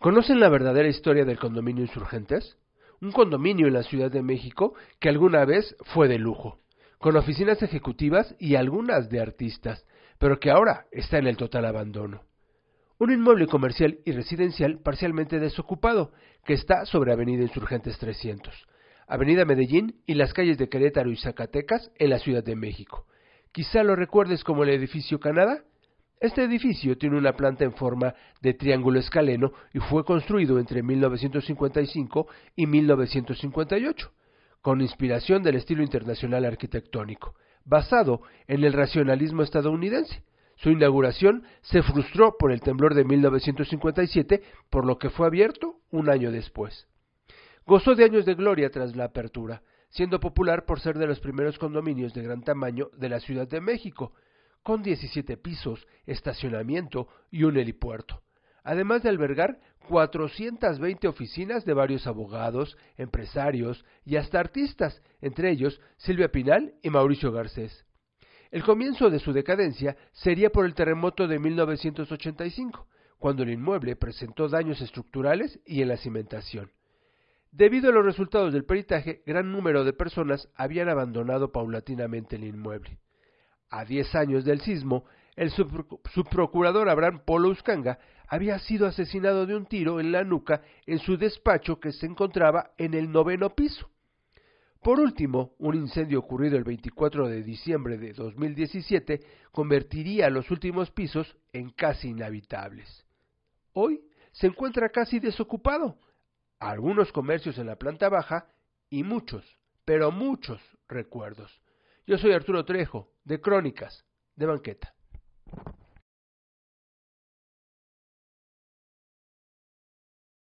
¿Conocen la verdadera historia del condominio Insurgentes? Un condominio en la Ciudad de México que alguna vez fue de lujo, con oficinas ejecutivas y algunas de artistas, pero que ahora está en el total abandono. Un inmueble comercial y residencial parcialmente desocupado, que está sobre Avenida Insurgentes 300, Avenida Medellín y las calles de Querétaro y Zacatecas en la Ciudad de México. Quizá lo recuerdes como el edificio Canadá, este edificio tiene una planta en forma de triángulo escaleno y fue construido entre 1955 y 1958, con inspiración del estilo internacional arquitectónico, basado en el racionalismo estadounidense. Su inauguración se frustró por el temblor de 1957, por lo que fue abierto un año después. Gozó de años de gloria tras la apertura, siendo popular por ser de los primeros condominios de gran tamaño de la Ciudad de México, con 17 pisos, estacionamiento y un helipuerto, además de albergar 420 oficinas de varios abogados, empresarios y hasta artistas, entre ellos Silvia Pinal y Mauricio Garcés. El comienzo de su decadencia sería por el terremoto de 1985, cuando el inmueble presentó daños estructurales y en la cimentación. Debido a los resultados del peritaje, gran número de personas habían abandonado paulatinamente el inmueble. A diez años del sismo, el subprocurador Abraham Polo Uscanga había sido asesinado de un tiro en la nuca en su despacho que se encontraba en el noveno piso. Por último, un incendio ocurrido el 24 de diciembre de 2017 convertiría los últimos pisos en casi inhabitables. Hoy se encuentra casi desocupado. Algunos comercios en la planta baja y muchos, pero muchos recuerdos. Yo soy Arturo Trejo, de Crónicas, de Banqueta.